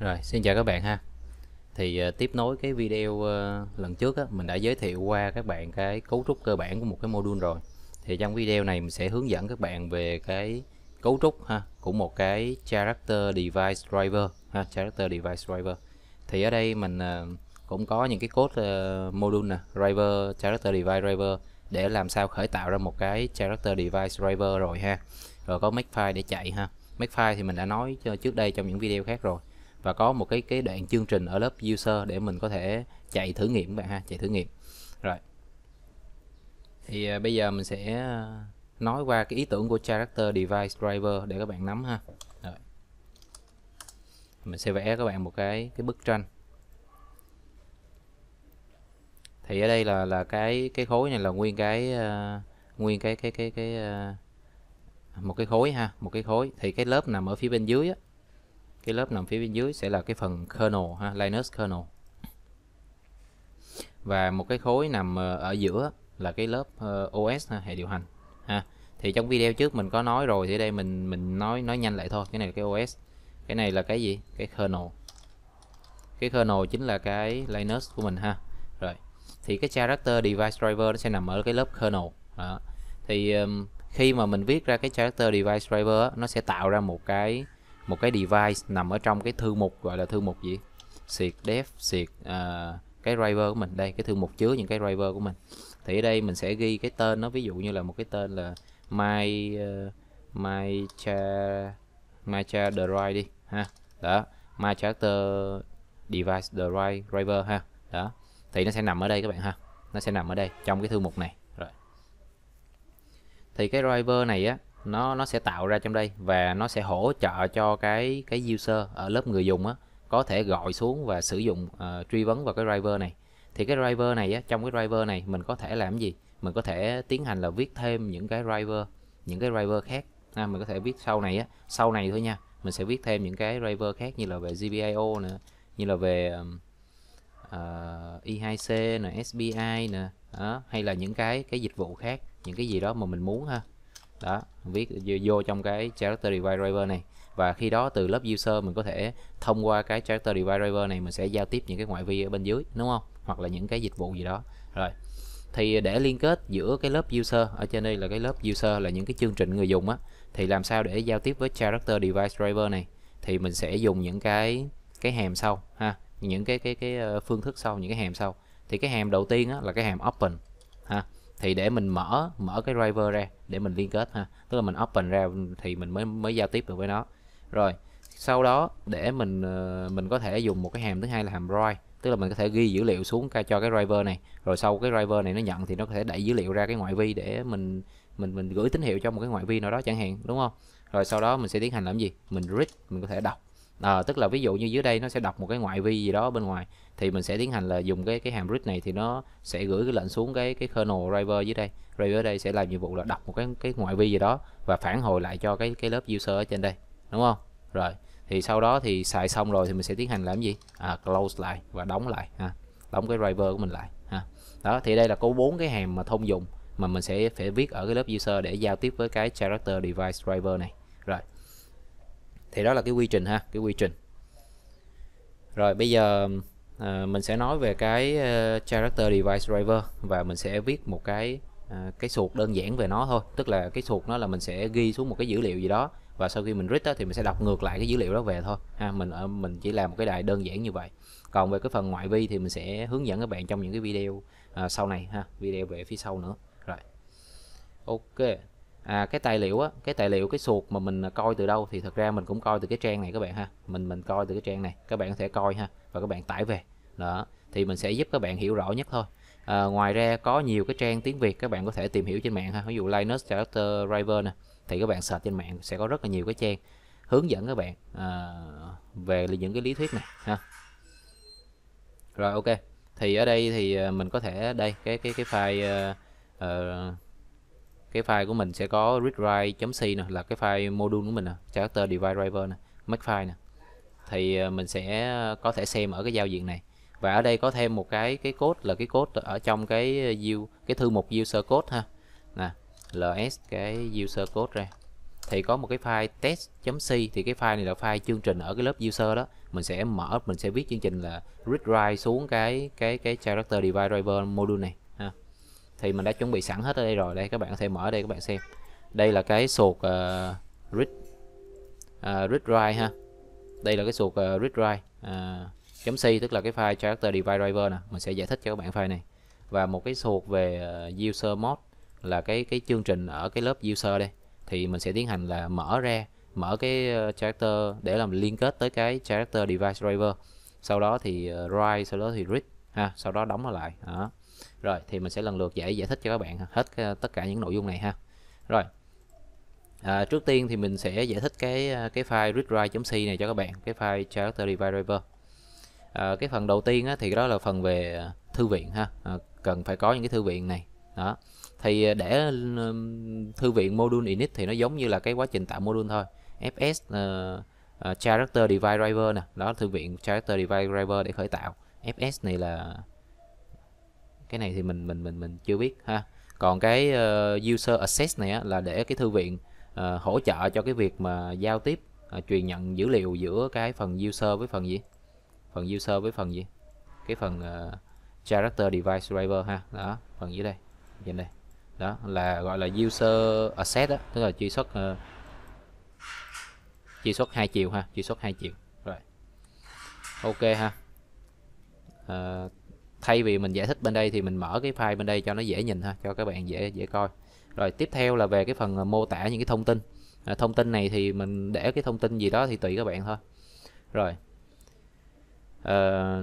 Rồi, xin chào các bạn ha. Thì uh, tiếp nối cái video uh, lần trước á, mình đã giới thiệu qua các bạn cái cấu trúc cơ bản của một cái module rồi. Thì trong video này mình sẽ hướng dẫn các bạn về cái cấu trúc ha của một cái character device driver ha, character device driver. Thì ở đây mình uh, cũng có những cái code uh, module nè, driver character device driver để làm sao khởi tạo ra một cái character device driver rồi ha. Rồi có makefile để chạy ha. Makefile thì mình đã nói trước đây trong những video khác rồi và có một cái cái đoạn chương trình ở lớp user để mình có thể chạy thử nghiệm các bạn ha chạy thử nghiệm rồi thì uh, bây giờ mình sẽ à, nói qua cái ý tưởng của character device driver để các bạn nắm ha rồi. mình sẽ vẽ các bạn một cái cái bức tranh thì ở đây là là cái cái khối này là nguyên cái uh, nguyên cái cái cái cái uh, một cái khối ha một cái khối thì cái lớp nằm ở phía bên dưới á cái lớp nằm phía bên dưới sẽ là cái phần kernel ha, Linux kernel và một cái khối nằm ờ, ở giữa là cái lớp ờ, OS ha, hệ điều hành ha thì trong video trước mình có nói rồi thì đây mình mình nói nói nhanh lại thôi cái này là cái OS cái này là cái gì cái kernel cái kernel chính là cái Linux của mình ha rồi thì cái character device driver nó sẽ nằm ở cái lớp kernel đó thì um, khi mà mình viết ra cái character device driver nó sẽ tạo ra một cái một cái device nằm ở trong cái thư mục gọi là thư mục gì siệt dev siệt uh, à, cái driver của mình đây cái thư mục chứa những cái driver của mình thì ở đây mình sẽ ghi cái tên nó ví dụ như là một cái tên là my uh, my cha my cha drive đi ha đó my character device drive driver ha đó thì nó sẽ nằm ở đây các bạn ha nó sẽ nằm ở đây trong cái thư mục này rồi thì cái driver này á nó nó sẽ tạo ra trong đây và nó sẽ hỗ trợ cho cái cái user ở lớp người dùng á có thể gọi xuống và sử dụng uh, truy vấn vào cái driver này thì cái driver này á, trong cái driver này mình có thể làm gì mình có thể tiến hành là viết thêm những cái driver những cái driver khác à, mình có thể viết sau này á sau này thôi nha mình sẽ viết thêm những cái driver khác như là về GPIO nữa như là về uh, ờ, e i2c nè SBI nè đó, hay là những cái cái dịch vụ khác những cái gì đó mà mình muốn ha đó viết vô trong cái character device driver này và khi đó từ lớp user mình có thể thông qua cái character device driver này mình sẽ giao tiếp những cái ngoại vi ở bên dưới đúng không hoặc là những cái dịch vụ gì đó rồi thì để liên kết giữa cái lớp user ở trên đây là cái lớp user là những cái chương trình người dùng á thì làm sao để giao tiếp với character device driver này thì mình sẽ dùng những cái cái hàm sau ha những cái cái cái ờ, phương thức sau những cái hàm sau thì cái hàm đầu tiên á, là cái hàm open ha thì để mình mở mở cái driver ra để mình liên kết ha tức là mình open ra thì mình mới mới giao tiếp được với nó rồi sau đó để mình ờ, mình có thể dùng một cái hàm thứ hai là hàm write tức là mình có thể ghi dữ liệu xuống cho cái driver này rồi sau cái driver này nó nhận thì nó có thể đẩy dữ liệu ra cái ngoại vi để mình mình mình gửi tín hiệu cho một cái ngoại vi nào đó chẳng hạn đúng không rồi sau đó mình sẽ tiến hành làm gì mình read mình có thể đọc à, tức là ví dụ như dưới đây nó sẽ đọc một cái ngoại vi gì đó bên ngoài thì mình sẽ tiến hành là dùng cái cái hàm bridge này thì nó sẽ gửi cái lệnh xuống cái cái kernel driver dưới đây driver ở đây sẽ làm nhiệm vụ là đọc một cái cái ngoại vi gì đó và phản hồi lại cho cái cái lớp user ở trên đây đúng không rồi thì sau đó thì xài xong rồi thì mình sẽ tiến hành làm gì à, close lại và đóng lại ha đóng cái driver của mình lại ha đó thì đây là có bốn cái hàm mà thông dụng mà mình sẽ phải viết ở cái lớp user để giao tiếp với cái character device driver này rồi thì đó là cái quy trình ha cái quy trình rồi bây giờ à, mình sẽ nói về cái uh, character device driver và mình sẽ viết một cái uh, cái suột đơn giản về nó thôi tức là cái suột nó là mình sẽ ghi xuống một cái dữ liệu gì đó và sau khi mình read đó, thì mình sẽ đọc ngược lại cái dữ liệu đó về thôi ha mình ở mình chỉ làm một cái đại đơn giản như vậy còn về cái phần ngoại vi thì mình sẽ hướng dẫn các bạn trong những cái video uh, sau này ha video về phía sau nữa rồi ok à, cái tài liệu á cái tài liệu cái suột mà mình à, coi từ đâu thì thật ra mình cũng coi từ cái trang này các bạn ha mình mình coi từ cái trang này các bạn có thể coi ha và các bạn tải về đó thì mình sẽ giúp các bạn hiểu rõ nhất thôi à, ngoài ra có nhiều cái trang tiếng việt các bạn có thể tìm hiểu trên mạng ha ví dụ Linux Character Driver nè thì các bạn search trên mạng sẽ có rất là nhiều cái trang hướng dẫn các bạn à, về những cái lý thuyết này ha rồi ok thì ở đây thì à, mình có thể đây cái cái cái file uh, uh, cái file của mình sẽ có readwrite.c nè là cái file module của mình nè character device driver nè make file nè thì ờ, mình sẽ ờ, có thể xem ở cái giao diện này và ở đây có thêm một cái cái code là cái code ở trong cái ờ, view cái thư mục user code ha nè ls cái user code ra thì có một cái file test.c thì cái file này là file chương trình ở cái lớp user đó mình sẽ mở mình sẽ viết chương trình là read write xuống cái cái cái character device driver module này thì mình đã chuẩn bị sẵn hết ở đây rồi đây các bạn có thể mở đây các bạn xem đây là cái sụt uh, ờ, read uh, ờ, read write ha đây là cái sụt uh, ờ, read write uh, .c tức là cái file character device driver nè mình sẽ giải thích cho các bạn file này và một cái sụt về uh, user mod là cái cái chương trình ở cái lớp user đây thì mình sẽ tiến hành là mở ra mở cái character để làm liên kết tới cái character device driver sau đó thì write sau đó thì read ha sau đó đóng nó lại đó rồi thì mình sẽ lần lượt giải giải thích cho các bạn hết ờ, tất cả những nội dung này ha rồi à, trước tiên thì mình sẽ giải thích cái ờ, cái file readwrite.c này cho các bạn cái file character variable à, ờ, cái phần đầu tiên á, thì đó là phần về thư viện ha à, cần phải có những cái thư viện này đó thì để thư viện module init thì nó giống như là cái quá trình tạo module thôi fs uh, uh, character divide driver nè đó thư viện character divide driver để khởi tạo fs này là cái này thì mình mình mình mình chưa biết ha còn cái uh, user access này á, là để cái thư viện uh, hỗ trợ cho cái việc mà giao tiếp uh, truyền nhận dữ liệu giữa cái phần user với phần gì phần user với phần gì cái phần uh, character device driver ha đó phần dưới đây nhìn đây đó là gọi là user access đó tức là truy xuất uh, truy xuất hai chiều ha truy xuất hai chiều rồi ok ha uh, thay vì mình giải thích bên đây thì mình mở cái file bên đây cho nó dễ nhìn ha cho các bạn dễ dễ coi rồi tiếp theo là về cái phần à, mô tả những cái thông tin à, thông tin này thì mình để cái thông tin gì đó thì tùy các bạn thôi rồi ờ,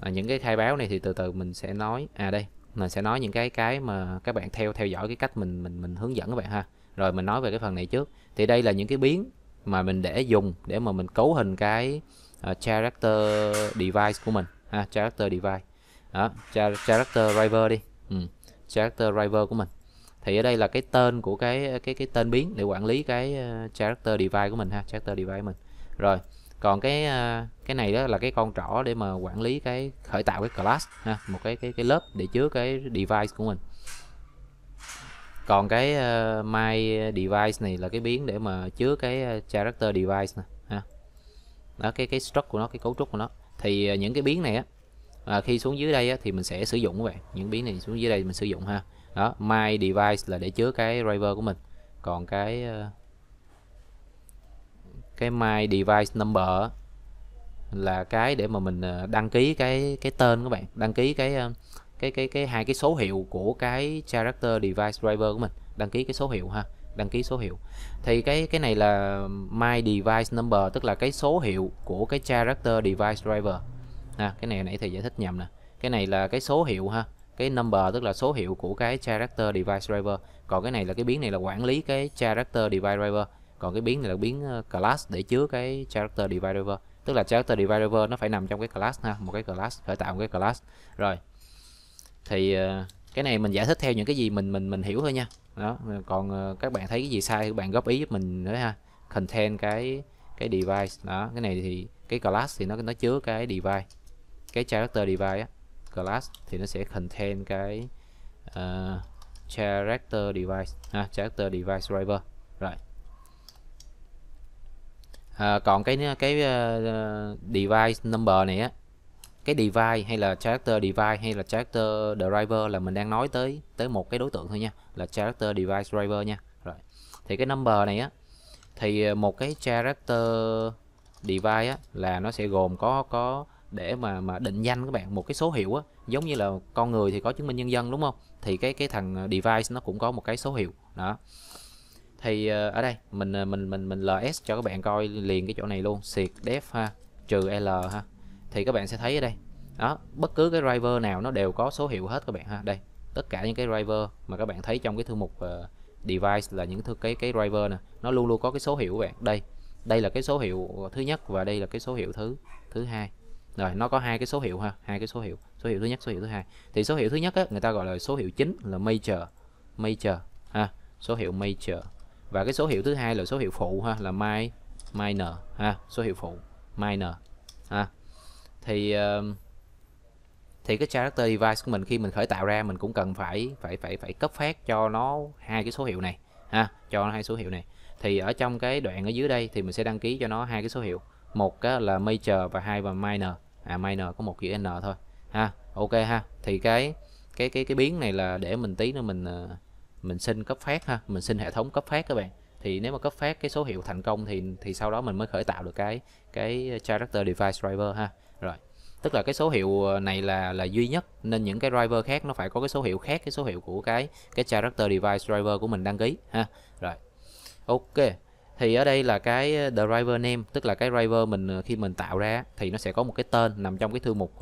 à, những cái khai báo này thì từ từ mình sẽ nói à đây mình sẽ nói những cái cái mà các bạn theo theo dõi cái cách mình mình mình hướng dẫn các bạn ha rồi mình nói về cái phần này trước thì đây là những cái biến mà mình để dùng để mà mình cấu hình cái uh, character device của mình ha character device đó character driver đi ừ. character driver của mình thì ở đây là cái tên của cái cái cái tên biến để quản lý cái ờ, character device của mình ha character device của mình rồi còn cái ờ, cái này đó là cái con trỏ để mà quản lý cái khởi tạo cái class ha một cái cái cái lớp để chứa cái device của mình còn cái ờ, my device này là cái biến để mà chứa cái character device nè ha đó cái cái struct của nó cái cấu trúc của nó thì à, những cái biến này á à, khi xuống dưới đây á, thì mình sẽ sử dụng các bạn những biến này xuống dưới đây mình sử dụng ha đó my device là để chứa cái driver của mình còn cái à, cái my device number là cái để mà mình à, đăng ký cái cái tên các bạn đăng ký cái cái cái cái hai cái số hiệu của cái character device driver của mình đăng ký cái số hiệu ha đăng ký số hiệu thì cái cái này là my device number tức là cái số hiệu của cái character device driver ha à, cái này nãy thì giải thích nhầm nè cái này là cái số hiệu ha cái number tức là số hiệu của cái character device driver còn cái này là cái biến này là quản lý cái character device driver còn cái biến này là biến ờ, class để chứa cái character device driver tức là character device driver nó phải nằm trong cái class ha một cái class khởi tạo một cái class rồi thì uh, cái này mình giải thích theo những cái gì mình mình mình hiểu thôi nha đó còn ờ, các bạn thấy cái gì sai các bạn góp ý giúp mình nữa ha content cái cái device đó cái này thì cái class thì nó nó chứa cái device cái character device á class thì nó sẽ contain cái uh, character device ha character device driver rồi à, còn cái cái uh, device number này á cái device hay là character device hay là character driver là mình đang nói tới tới một cái đối tượng thôi nha là character device driver nha rồi thì cái number này á thì một cái character device á là nó sẽ gồm có có để mà mà định danh các bạn một cái số hiệu á giống như là con người thì có chứng minh nhân dân đúng không thì cái cái thằng device nó cũng có một cái số hiệu đó thì ờ, ở đây mình ờ, mình mình mình ls cho các bạn coi liền cái chỗ này luôn siệt def ha trừ l ha thì các bạn sẽ thấy ở đây đó bất cứ cái driver nào nó đều có số hiệu hết các bạn ha đây tất cả những cái driver mà các bạn thấy trong cái thư mục uh, device là những thư cái cái driver nè nó luôn luôn có cái số hiệu các bạn đây đây là cái số hiệu thứ nhất và đây là cái số hiệu thứ thứ hai rồi nó có hai cái số hiệu ha hai cái số hiệu số hiệu thứ nhất số hiệu thứ hai thì số hiệu thứ nhất á, người ta gọi là số hiệu chính là major major ha số hiệu major và cái số hiệu thứ hai là số hiệu phụ ha là minor ha số hiệu phụ minor ha thì thì cái character device của mình khi mình khởi tạo ra mình cũng cần phải phải phải phải cấp phát cho nó hai cái số hiệu này ha cho nó hai số hiệu này thì ở trong cái đoạn ở dưới đây thì mình sẽ đăng ký cho nó hai cái số hiệu một cái là major và hai và minor à minor có một chữ n thôi ha ok ha thì cái cái cái cái biến này là để mình tí nữa mình ờ, mình xin cấp phát ha mình xin hệ thống cấp phát các bạn thì nếu mà cấp phát cái số hiệu thành công thì thì sau đó mình mới khởi tạo được cái cái character device driver ha rồi tức là cái số hiệu ờ, này là là duy nhất nên những cái driver khác nó phải có cái số hiệu khác cái số hiệu của cái cái character device driver của mình đăng ký ha rồi ok thì ở đây là cái ờ, driver name tức là cái driver mình ờ, khi mình tạo ra thì nó sẽ có một cái tên nằm trong cái thư mục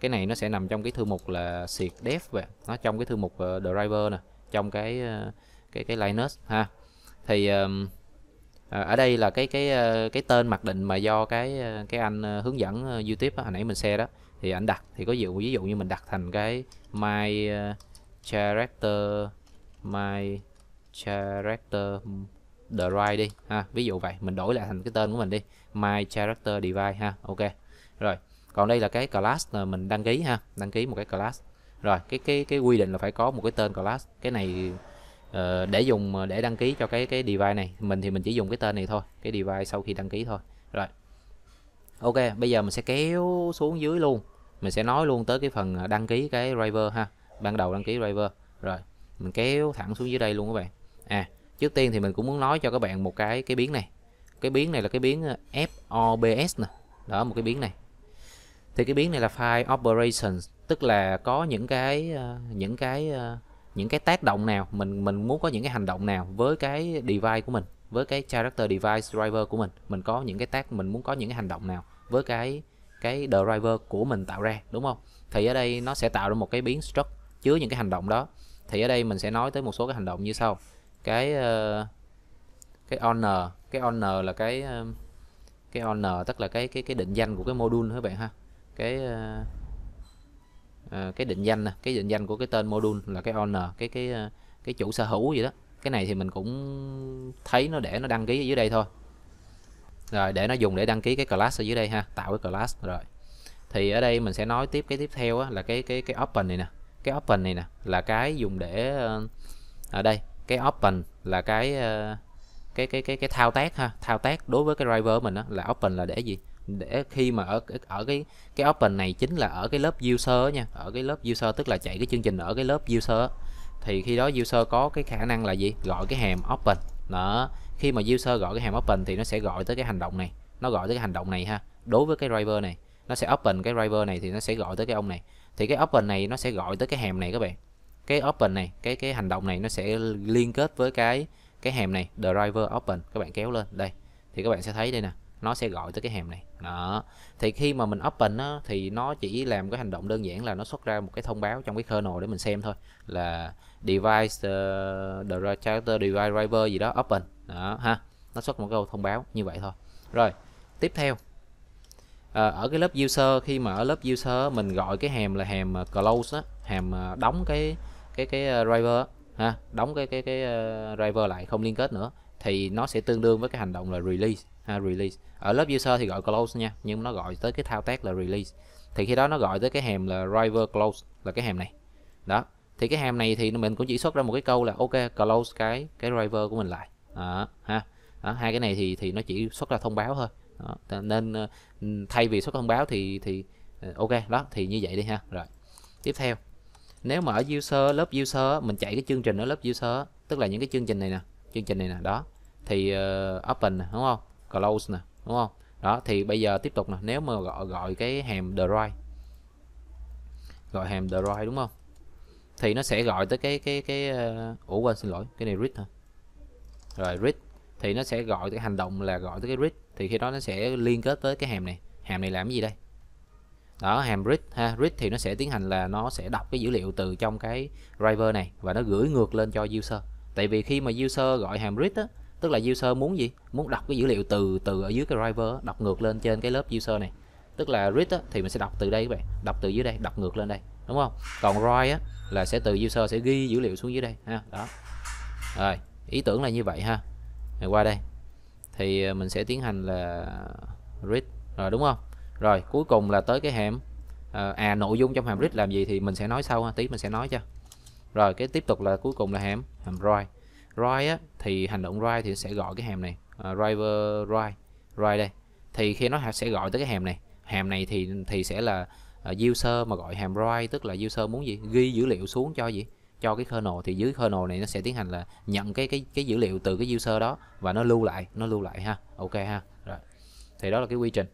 cái này nó sẽ nằm trong cái thư mục là siệt dev vậy nó trong cái thư mục driver nè trong cái cái cái Linux ha thì um, Ờ, ở đây là cái cái ờ, cái tên mặc định mà do cái ờ, cái anh hướng dẫn youtube hồi nãy mình xe đó thì anh đặt thì có dụ ví dụ như mình đặt thành cái my character my character drive đi ha ví dụ vậy mình đổi lại thành cái tên của mình đi my character device ha ok rồi còn đây là cái class là mình đăng ký ha đăng ký một cái class rồi cái cái cái quy định là phải có một cái tên class cái này Ờ, để dùng ờ, để đăng ký cho cái cái device này mình thì mình chỉ dùng cái tên này thôi cái device sau khi đăng ký thôi rồi ok bây giờ mình sẽ kéo xuống dưới luôn mình sẽ nói luôn tới cái phần ờ, đăng ký cái driver ha ban đầu đăng ký driver rồi mình kéo thẳng xuống dưới đây luôn các bạn à trước tiên thì mình cũng muốn nói cho các bạn một cái cái biến này cái biến này là cái biến FOBS nè đó một cái biến này thì cái biến này là file operations tức là có những cái những cái những cái tác động nào mình mình muốn có những cái hành động nào với cái device của mình với cái character device driver của mình mình có những cái tác mình muốn có những cái hành động nào với cái cái driver của mình tạo ra đúng không thì ở đây nó sẽ tạo ra một cái biến struct chứa những cái hành động đó thì ở đây mình sẽ nói tới một số cái hành động như sau cái uh, cái owner cái owner là cái uh, cái owner tức là cái cái cái định danh của cái module các bạn ha cái uh, Ờ, cái định danh cái định danh của cái tên module là cái owner cái cái ờ, cái chủ sở hữu gì đó cái này thì mình cũng thấy nó để nó đăng ký ở dưới đây thôi rồi để nó dùng để đăng ký cái class ở dưới đây ha tạo cái class rồi thì ở đây mình sẽ nói tiếp cái tiếp theo á, là cái cái cái open này nè cái open này nè là cái dùng để ờ, ở đây cái open là cái cái cái cái cái thao tác ha thao tác đối với cái driver mình á là open là để gì để khi mà ở ở cái cái open này chính là ở cái lớp user nha ở cái lớp user tức là chạy cái chương trình ở cái lớp user thì khi đó user có cái khả năng là gì gọi cái hàm open đó khi mà user gọi cái hàm open thì nó sẽ gọi tới cái hành động này nó gọi tới cái hành động này ha đối với cái driver này nó sẽ open cái driver này thì nó sẽ gọi tới cái ông này thì cái open này nó sẽ gọi tới cái hàm này các bạn cái open này cái cái hành động này nó sẽ liên kết với cái cái hàm này the driver open các bạn kéo lên đây thì các bạn sẽ thấy đây nè nó sẽ gọi tới cái hàm này đó thì khi mà mình open á, thì nó chỉ làm cái hành động đơn giản là nó xuất ra một cái thông báo trong cái kernel để mình xem thôi là device uh, the device driver gì đó open đó ha nó xuất một cái thông báo như vậy thôi rồi tiếp theo à, ở cái lớp user khi mà ở lớp user mình gọi cái hàm là hàm ờ, close á, hàm đóng cái cái cái driver ha đóng cái cái cái driver lại không liên kết nữa thì nó sẽ tương đương với cái hành động là release ha, release ở lớp user thì gọi close nha nhưng nó gọi tới cái thao tác là release thì khi đó nó gọi tới cái hàm là driver close là cái hàm này đó thì cái hàm này thì mình cũng chỉ xuất ra một cái câu là ok close cái cái driver của mình lại đó, ha đó, hai cái này thì thì nó chỉ xuất ra thông báo thôi đó, nên ờ, thay vì xuất thông báo thì thì ờ, ok đó thì như vậy đi ha rồi tiếp theo nếu mà ở user lớp user mình chạy cái chương trình ở lớp user tức là những cái chương trình này nè chương trình này nè đó thì uh, open đúng không close nè đúng không đó thì bây giờ tiếp tục nè nếu mà gọi gọi cái hàm derive gọi hàm derive đúng không thì nó sẽ gọi tới cái cái cái ờ, ủa quên xin lỗi cái này read thôi rồi read thì nó sẽ gọi tới hành động là gọi tới cái read thì khi đó nó sẽ liên kết tới cái hàm này hàm này làm cái gì đây đó hàm read ha read thì nó sẽ tiến hành là nó sẽ đọc cái dữ liệu từ trong cái driver này và nó gửi ngược lên cho user tại vì khi mà user gọi hàm read á tức là user muốn gì muốn đọc cái dữ liệu từ từ ở dưới cái driver đọc ngược lên trên cái lớp user này tức là read á, thì mình sẽ đọc từ đây các bạn đọc từ dưới đây đọc ngược lên đây đúng không còn write á, là sẽ từ user sẽ ghi dữ liệu xuống dưới đây ha đó rồi ý tưởng là như vậy ha rồi qua đây thì à, mình sẽ tiến hành là read rồi đúng không rồi cuối cùng là tới cái hàm à, à nội dung trong hàm read làm gì thì mình sẽ nói sau ha. tí mình sẽ nói cho rồi cái tiếp tục là cuối cùng là hàm hàm write write á, thì hành động write thì sẽ gọi cái hàm này uh, à, driver write write đây thì khi nó sẽ gọi tới cái hàm này hàm này thì thì sẽ là à, user mà gọi hàm write tức là user muốn gì ghi dữ liệu xuống cho gì cho cái kernel thì dưới kernel này nó sẽ tiến hành là nhận cái cái cái dữ liệu từ cái user đó và nó lưu lại nó lưu lại ha ok ha rồi thì đó là cái quy trình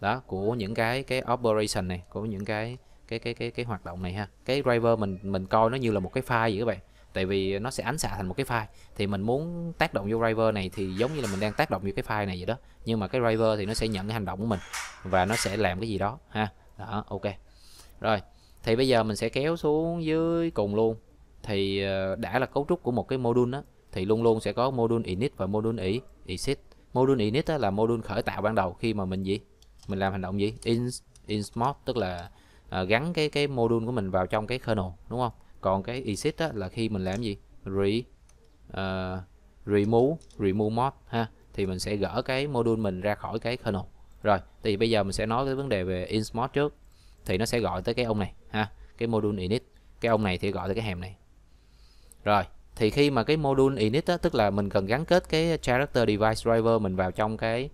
đó của những cái cái operation này của những cái cái cái cái cái hoạt động này ha cái driver mình mình coi nó như là một cái file vậy các bạn tại vì nó sẽ ánh xạ thành một cái file thì mình muốn tác động vô driver này thì giống như là mình đang tác động vô cái file này vậy đó nhưng mà cái driver thì nó sẽ nhận cái hành động của mình và nó sẽ làm cái gì đó ha đó ok rồi thì bây giờ mình sẽ kéo xuống dưới cùng luôn thì ờ, đã là cấu trúc của một cái module đó thì luôn luôn sẽ có module init và module ý exit module init là module khởi tạo ban đầu khi mà mình gì mình làm hành động gì in in smart tức là uh, gắn cái cái module của mình vào trong cái kernel đúng không còn cái exit á, là khi mình làm gì re uh, remove remove mod ha thì mình sẽ gỡ cái module mình ra khỏi cái kernel rồi thì bây giờ mình sẽ nói cái vấn đề về in mod trước thì nó sẽ gọi tới cái ông này ha cái module init cái ông này thì gọi tới cái hàm này rồi thì khi mà cái module init á, tức là mình cần gắn kết cái character device driver mình vào trong cái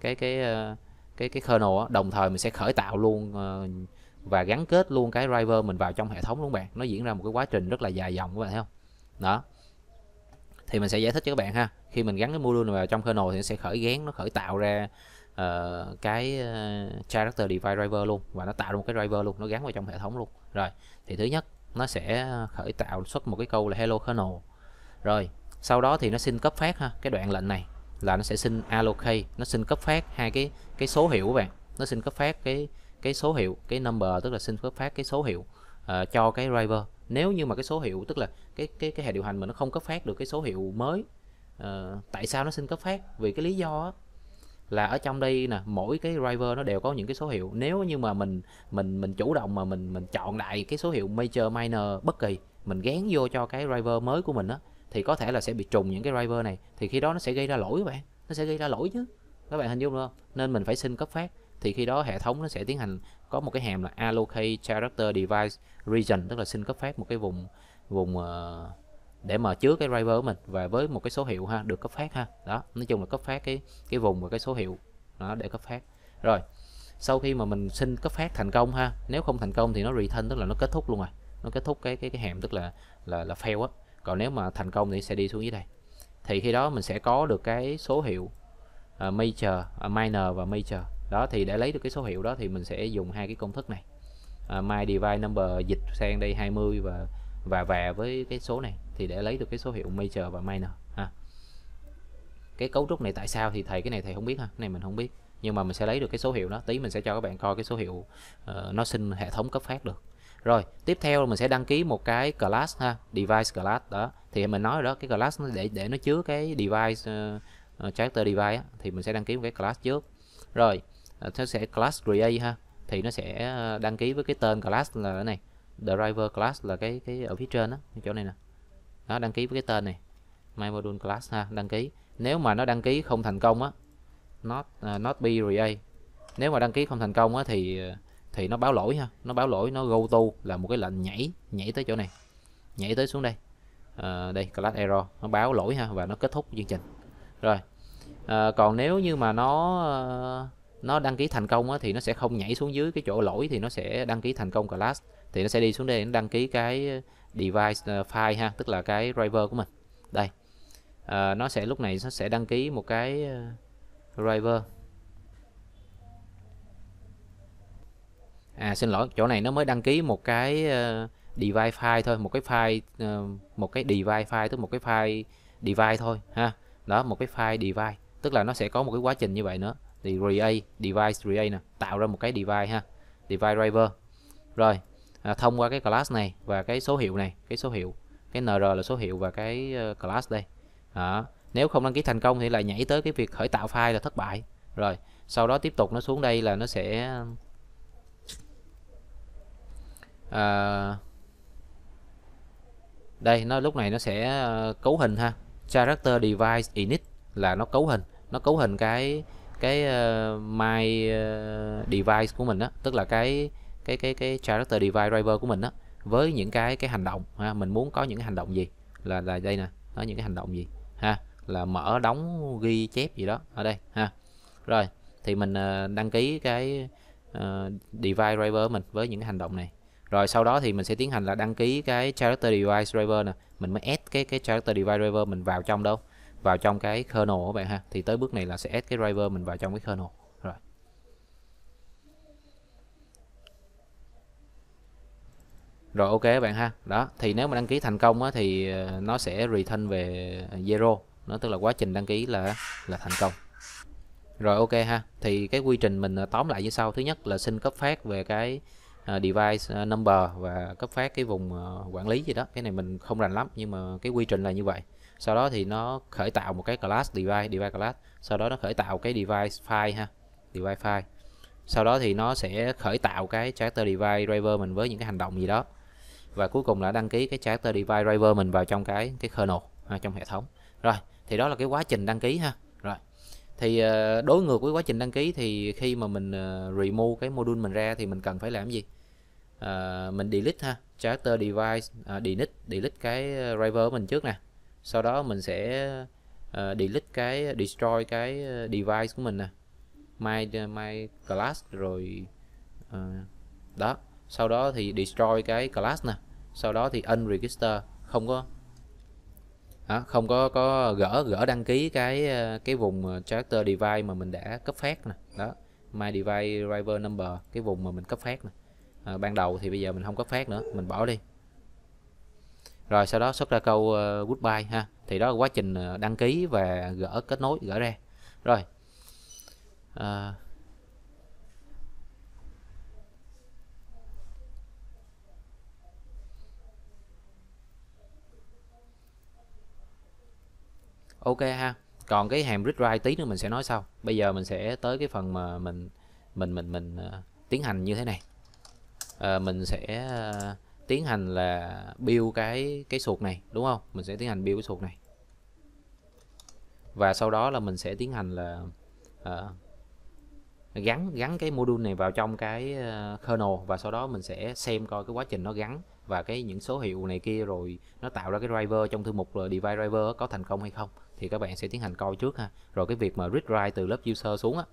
cái cái ờ, cái cái kernel á, đồng thời mình sẽ khởi tạo luôn uh, và gắn kết luôn cái driver mình vào trong hệ thống luôn bạn nó diễn ra một cái quá trình rất là dài dòng các bạn thấy không đó thì mình sẽ giải thích cho các bạn ha khi mình gắn cái module này vào trong kernel thì nó sẽ khởi gán nó khởi tạo ra uh, cái ờ, character device driver luôn và nó tạo ra một cái driver luôn nó gắn vào trong hệ thống luôn rồi thì thứ nhất nó sẽ khởi tạo xuất một cái câu là hello kernel rồi sau đó thì nó xin cấp phát ha cái đoạn lệnh này là nó sẽ xin allocate nó xin cấp phát hai cái cái số hiệu của bạn nó xin cấp phát cái cái số hiệu cái number tức là xin cấp phát cái số hiệu uh, cho cái driver nếu như mà cái số hiệu tức là cái cái cái hệ điều hành mà nó không cấp phát được cái số hiệu mới uh, tại sao nó xin cấp phát vì cái lý do á, là ở trong đây nè mỗi cái driver nó đều có những cái số hiệu nếu như mà mình mình mình chủ động mà mình mình chọn lại cái số hiệu major minor bất kỳ mình gán vô cho cái driver mới của mình á thì có thể là sẽ bị trùng những cái driver này thì khi đó nó sẽ gây ra lỗi các bạn nó sẽ gây ra lỗi chứ các bạn hình dung không nên mình phải xin cấp phát thì khi đó hệ thống nó sẽ tiến hành có một cái hàm là allocate character device region tức là xin cấp phép một cái vùng vùng ờ, để mà chứa cái driver của mình và với một cái số hiệu ha được cấp phát ha đó nói chung là cấp phát cái cái vùng và cái số hiệu đó để cấp phát rồi sau khi mà mình xin cấp phát thành công ha nếu không thành công thì nó return tức là nó kết thúc luôn rồi nó kết thúc cái cái cái hàm tức là là là fail á còn nếu mà thành công thì sẽ đi xuống dưới đây thì khi đó mình sẽ có được cái số hiệu uh, major uh, minor và major đó thì để lấy được cái số hiệu đó thì mình sẽ dùng hai cái công thức này uh, my divide number dịch sang đây 20 và và và với cái số này thì để lấy được cái số hiệu major và minor ha cái cấu trúc này tại sao thì thầy cái này thầy không biết ha cái này mình không biết nhưng mà mình sẽ lấy được cái số hiệu đó tí mình sẽ cho các bạn coi cái số hiệu uh, nó xin hệ thống cấp phát được rồi tiếp theo mình sẽ đăng ký một cái class ha device class đó thì mình nói đó cái class nó để để nó chứa cái device uh, character device á, thì mình sẽ đăng ký một cái class trước rồi nó ờ, sẽ class create ha thì nó sẽ ờ, đăng ký với cái tên class là cái này driver class là cái cái ở phía trên đó chỗ này nè nó đăng ký với cái tên này my module class ha đăng ký nếu mà nó đăng ký không thành công á not uh, not be create nếu mà đăng ký không thành công á thì thì nó báo lỗi ha nó báo lỗi nó go to là một cái lệnh nhảy nhảy tới chỗ này nhảy tới xuống đây à, đây class error nó báo lỗi ha và nó kết thúc chương trình rồi à, còn nếu như mà nó nó đăng ký thành công á, thì nó sẽ không nhảy xuống dưới cái chỗ lỗi thì nó sẽ đăng ký thành công class thì nó sẽ đi xuống đây nó đăng ký cái uh, device uh, file ha tức là cái driver của mình đây à, nó sẽ lúc này nó sẽ đăng ký một cái uh, driver à xin lỗi chỗ này nó mới đăng ký một cái device file thôi một cái file một cái device file tức một cái file device thôi ha đó một cái file device tức là nó sẽ có một cái quá trình như vậy nữa thì create device create nè tạo ra một cái device ha device driver rồi à, thông qua cái class này và cái số hiệu này cái số hiệu cái nr là số hiệu và cái ờ, class đây đó. nếu không đăng ký thành công thì lại nhảy tới cái việc khởi tạo file là thất bại rồi sau đó tiếp tục nó xuống đây là nó sẽ à, đây nó lúc này nó sẽ ờ, cấu hình ha character device init là nó cấu hình nó cấu hình cái cái uh, my uh, device của mình á tức là cái cái cái cái character device driver của mình á với những cái cái hành động ha mình muốn có những cái hành động gì là là đây nè có những cái hành động gì ha là mở đóng ghi chép gì đó ở đây ha rồi thì mình uh, đăng ký cái uh, device driver mình với những cái hành động này rồi sau đó thì mình sẽ tiến hành là đăng ký cái character device driver nè mình mới add cái cái character device driver mình vào trong đâu vào trong cái kernel của bạn ha thì tới bước này là sẽ add cái driver mình vào trong cái kernel rồi rồi ok các bạn ha đó thì nếu mà đăng ký thành công á, thì ờ, nó sẽ return về zero nó tức là quá trình đăng ký là là thành công rồi ok ha thì cái quy trình mình ờ, tóm lại như sau thứ nhất là xin cấp phát về cái ờ, device number và cấp phát cái vùng quản lý gì đó cái này mình không rành lắm nhưng mà cái quy trình là như vậy sau đó thì nó khởi tạo một cái class device device class sau đó nó khởi tạo cái device file ha device file sau đó thì nó sẽ khởi tạo cái character device driver mình với những cái hành động gì đó và cuối cùng là đăng ký cái character device driver mình vào trong cái cái kernel ha, à, trong hệ thống rồi thì đó là cái quá trình đăng ký ha rồi thì ờ, đối ngược với quá trình đăng ký thì khi mà mình ờ, remove cái module mình ra thì mình cần phải làm gì à, mình delete ha character device à, delete delete cái driver mình trước nè sau đó mình sẽ uh, delete cái destroy cái ờ, device của mình nè my my class rồi uh, đó sau đó thì destroy cái class nè sau đó thì unregister không có à, không có có gỡ gỡ đăng ký cái cái vùng character device mà mình đã cấp phát nè đó my device driver number cái vùng mà mình cấp phát nè à, ban đầu thì bây giờ mình không cấp phát nữa mình bỏ đi rồi sau đó xuất ra câu uh, goodbye ha thì đó là quá trình ờ, đăng ký và gỡ kết nối gỡ ra rồi à, ok ha còn cái hàm read write tí nữa mình sẽ nói sau bây giờ mình sẽ tới cái phần mà mình mình mình mình uh, tiến hành như thế này uh, mình sẽ uh, tiến hành là build cái cái sụt này đúng không mình sẽ tiến hành build cái sụt này và sau đó là mình sẽ tiến hành là uh, gắn gắn cái module này vào trong cái ờ, kernel và sau đó mình sẽ xem coi cái quá trình nó gắn và cái những số hiệu này kia rồi nó tạo ra cái driver trong thư mục là device driver có thành công hay không thì các bạn sẽ tiến hành coi trước ha rồi cái việc mà read write từ lớp user xuống á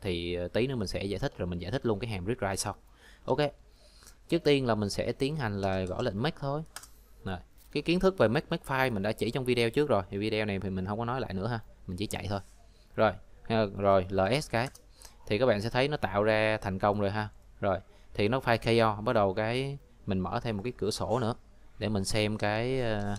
thì ờ, tí nữa mình sẽ giải thích rồi mình giải thích luôn cái hàm read write sau ok trước tiên là mình sẽ tiến hành là gõ lệnh make thôi rồi cái kiến thức về make make file mình đã chỉ trong video trước rồi thì video này thì mình không có nói lại nữa ha mình chỉ chạy thôi rồi rồi ls cái thì các bạn sẽ thấy nó tạo ra thành công rồi ha rồi thì nó file KO bắt đầu cái mình mở thêm một cái cửa sổ nữa để mình xem cái ờ,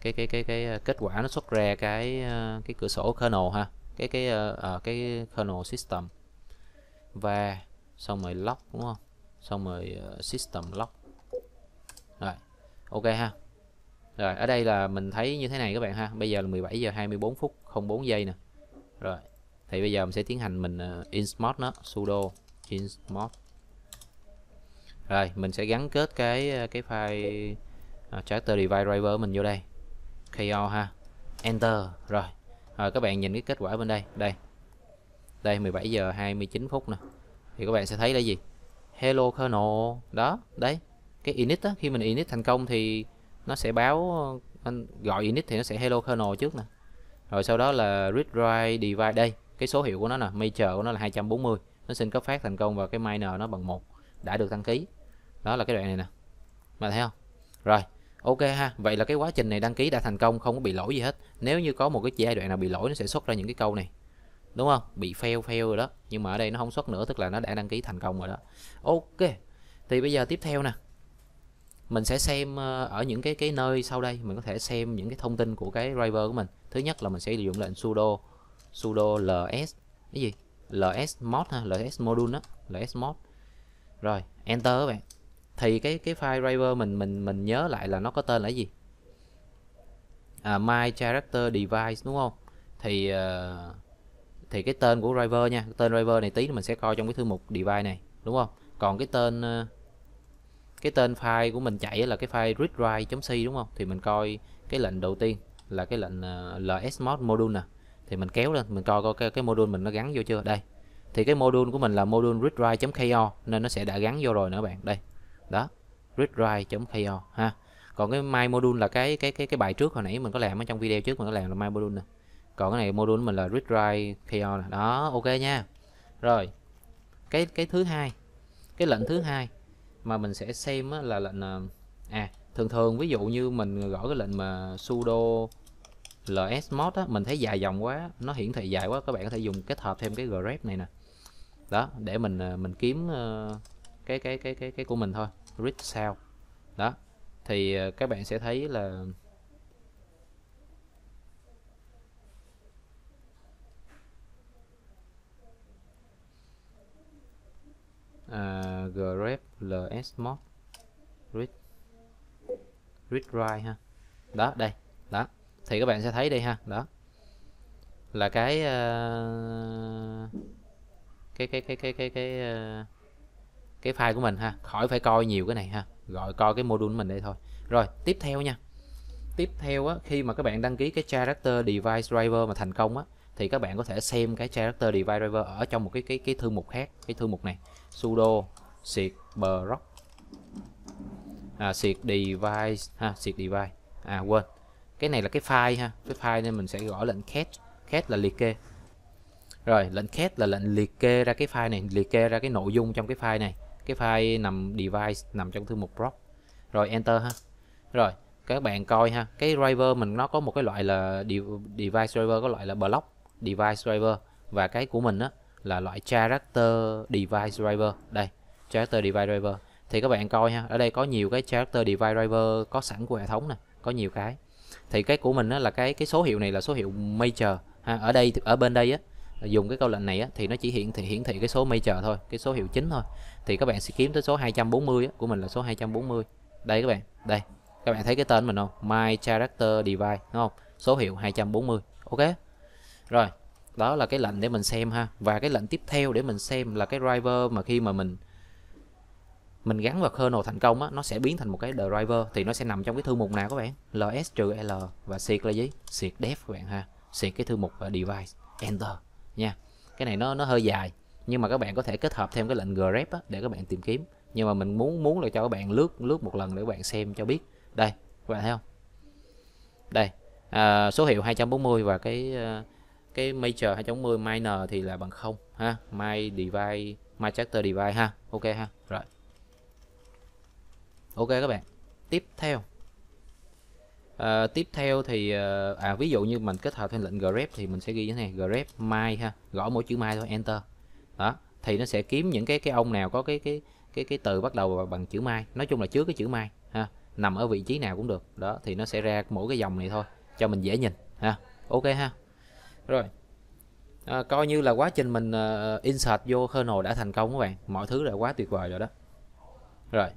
cái cái cái cái ờ, kết quả nó xuất ra cái ờ, cái cửa sổ kernel ha cái cái uh, cái kernel system và xong rồi lock đúng không xong rồi ờ, system lock rồi ok ha rồi ở đây là mình thấy như thế này các bạn ha bây giờ là 17 giờ 24 phút 04 giây nè rồi thì bây giờ mình sẽ tiến hành mình uh, ờ, insmod nó sudo insmod rồi mình sẽ gắn kết cái ờ, cái file uh, character device driver mình vô đây ko ha enter rồi rồi các bạn nhìn cái kết quả bên đây đây đây 17 giờ 29 phút nè thì các bạn sẽ thấy là gì hello kernel đó đấy cái init đó khi mình init thành công thì nó sẽ báo anh gọi init thì nó sẽ hello kernel trước nè rồi sau đó là read write divide đây cái số hiệu của nó nè major của nó là 240 nó xin cấp phát thành công và cái minor nó bằng một đã được đăng ký đó là cái đoạn này nè mà thấy không rồi ok ha vậy là cái quá trình này đăng ký đã thành công không có bị lỗi gì hết nếu như có một cái giai đoạn nào bị lỗi nó sẽ xuất ra những cái câu này đúng không bị fail fail rồi đó nhưng mà ở đây nó không xuất nữa tức là nó đã đăng ký thành công rồi đó ok thì bây giờ tiếp theo nè mình sẽ xem ờ, ở những cái cái nơi sau đây mình có thể xem những cái thông tin của cái driver của mình thứ nhất là mình sẽ sử dụng lệnh sudo sudo ls cái gì ls mod ha ls module đó ls mod rồi enter các bạn thì cái cái file driver mình mình mình nhớ lại là nó có tên là gì à, my character device đúng không thì uh, thì cái tên của driver nha tên driver này tí mình sẽ coi trong cái thư mục device này đúng không còn cái tên ờ, cái tên file của mình chạy là cái file readwrite.c đúng không thì mình coi cái lệnh đầu tiên là cái lệnh ờ, lsmod module nè thì mình kéo lên mình coi coi cái, cái module mình nó gắn vô chưa đây thì cái module của mình là module readwrite.ko nên nó sẽ đã gắn vô rồi nữa bạn đây đó readwrite.ko ha còn cái my module là cái cái cái cái bài trước hồi nãy mình có làm ở trong video trước mình có làm là my module nè còn cái này module mình là read write KO này. đó ok nha rồi cái cái thứ hai cái lệnh thứ hai mà mình sẽ xem là lệnh à, à thường thường ví dụ như mình gõ cái lệnh mà sudo lsmod á mình thấy dài dòng quá nó hiển thị dài quá các bạn có thể dùng kết hợp thêm cái grep này nè đó để mình à, mình kiếm à, cái cái cái cái cái của mình thôi read sao đó thì các bạn sẽ thấy là grep lsmod read read write ha đó đây đó thì các bạn sẽ thấy đây ha đó là cái uh, cái cái cái cái cái cái uh, cái file của mình ha khỏi phải coi nhiều cái này ha gọi coi cái module của mình đây thôi rồi tiếp theo nha tiếp theo á khi mà các bạn đăng ký cái character device driver mà thành công á thì các bạn có thể xem cái character device driver ở trong một cái cái cái thư mục khác cái thư mục này sudo Seek block, à, Seek Device ha Seek Device à quên cái này là cái file ha cái file nên mình sẽ gõ lệnh cat cat là liệt kê rồi lệnh cat là lệnh liệt kê ra cái file này liệt kê ra cái nội dung trong cái file này cái file nằm device nằm trong thư mục block rồi enter ha rồi các bạn coi ha cái driver mình nó có một cái loại là device driver có loại là block device driver và cái của mình á là loại character device driver đây character device driver thì các bạn coi ha ở đây có nhiều cái character device driver có sẵn của hệ thống nè có nhiều cái thì cái của mình á, là cái cái số hiệu này là số hiệu major ha, ở đây ở bên đây á dùng cái câu lệnh này á, thì nó chỉ hiện thị hiển thị cái số major thôi cái số hiệu chính thôi thì các bạn sẽ kiếm tới số 240 á, của mình là số 240 đây các bạn đây các bạn thấy cái tên mình không my character device đúng không số hiệu 240 ok rồi đó là cái lệnh để mình xem ha và cái lệnh tiếp theo để mình xem là cái driver mà khi mà mình mình gắn vào kernel thành công á, nó sẽ biến thành một cái driver thì nó sẽ nằm trong cái thư mục nào các bạn ls trừ l và siết là gì siết dev các bạn ha siết cái thư mục và device enter nha cái này nó nó hơi dài nhưng mà các bạn có thể kết hợp thêm cái lệnh grep á, để các bạn tìm kiếm nhưng mà mình muốn muốn là cho các bạn lướt lướt một lần để các bạn xem cho biết đây các bạn thấy không đây à, số hiệu 240 và cái à, cái major 240 minor thì là bằng không ha my device my chapter device ha ok ha rồi ok các bạn tiếp theo à, tiếp theo thì ờ, à ví dụ như mình kết hợp thêm lệnh grep thì mình sẽ ghi như thế này grep my ha gõ mỗi chữ my thôi enter đó thì nó sẽ kiếm những cái cái ông nào có cái cái cái cái từ bắt đầu bằng chữ mai nói chung là trước cái chữ mai ha nằm ở vị trí nào cũng được đó thì nó sẽ ra mỗi cái dòng này thôi cho mình dễ nhìn ha ok ha rồi à, coi như là quá trình mình uh, insert vô kernel đã thành công các bạn mọi thứ đã quá tuyệt vời rồi đó rồi